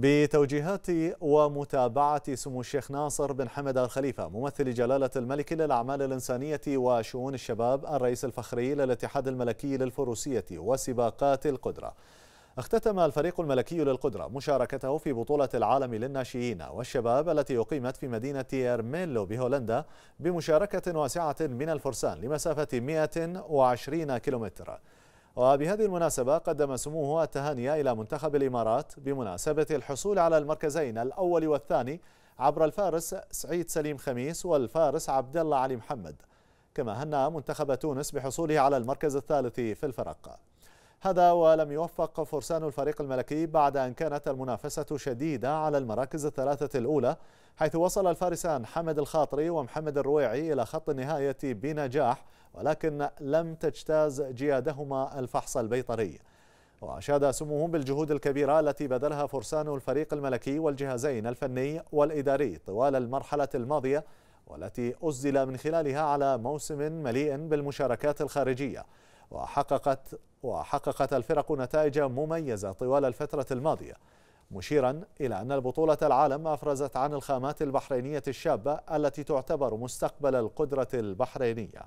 بتوجيهات ومتابعة سمو الشيخ ناصر بن حمد الخليفة ممثل جلالة الملك للأعمال الإنسانية وشؤون الشباب الرئيس الفخري للاتحاد الملكي للفروسية وسباقات القدرة اختتم الفريق الملكي للقدرة مشاركته في بطولة العالم للناشئين والشباب التي أقيمت في مدينة إيرميلو بهولندا بمشاركة واسعة من الفرسان لمسافة 120 كيلومتر وبهذه المناسبة قدم سموه التهاني إلى منتخب الإمارات بمناسبة الحصول على المركزين الأول والثاني عبر الفارس سعيد سليم خميس والفارس عبد الله علي محمد كما هنأ منتخب تونس بحصوله على المركز الثالث في الفرق هذا ولم يوفق فرسان الفريق الملكي بعد أن كانت المنافسة شديدة على المراكز الثلاثة الأولى حيث وصل الفارسان حمد الخاطري ومحمد الرويعي إلى خط النهاية بنجاح ولكن لم تجتاز جيادهما الفحص البيطري وأشاد سموهم بالجهود الكبيرة التي بذلها فرسان الفريق الملكي والجهازين الفني والإداري طوال المرحلة الماضية والتي أزل من خلالها على موسم مليء بالمشاركات الخارجية وحققت وحققت الفرق نتائج مميزة طوال الفترة الماضية مشيرا إلى أن البطولة العالم أفرزت عن الخامات البحرينية الشابة التي تعتبر مستقبل القدرة البحرينية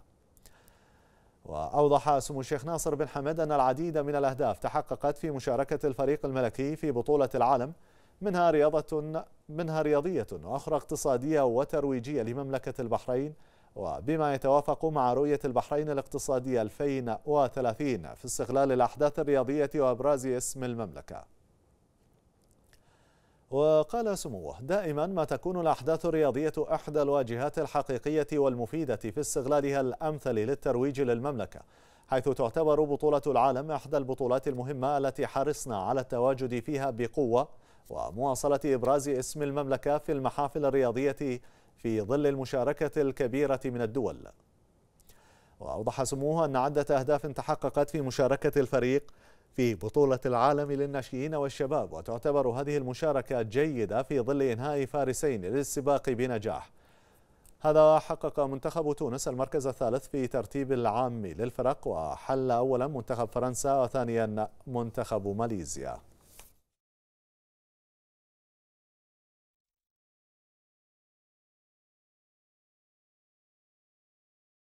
وأوضح سمو الشيخ ناصر بن حمد أن العديد من الأهداف تحققت في مشاركة الفريق الملكي في بطولة العالم منها رياضة منها رياضية وأخرى اقتصادية وترويجية لمملكة البحرين وبما يتوافق مع رؤية البحرين الاقتصادية 2030 في استغلال الأحداث الرياضية وأبراز اسم المملكة وقال سموه دائما ما تكون الأحداث الرياضية أحدى الواجهات الحقيقية والمفيدة في استغلالها الأمثل للترويج للمملكة حيث تعتبر بطولة العالم إحدى البطولات المهمة التي حرصنا على التواجد فيها بقوة ومواصلة إبراز اسم المملكة في المحافل الرياضية في ظل المشاركة الكبيرة من الدول وأوضح سموه أن عدة أهداف تحققت في مشاركة الفريق في بطولة العالم للناشئين والشباب وتعتبر هذه المشاركة جيدة في ظل إنهاء فارسين للسباق بنجاح هذا حقق منتخب تونس المركز الثالث في ترتيب العام للفرق وحل أولا منتخب فرنسا وثانيا منتخب ماليزيا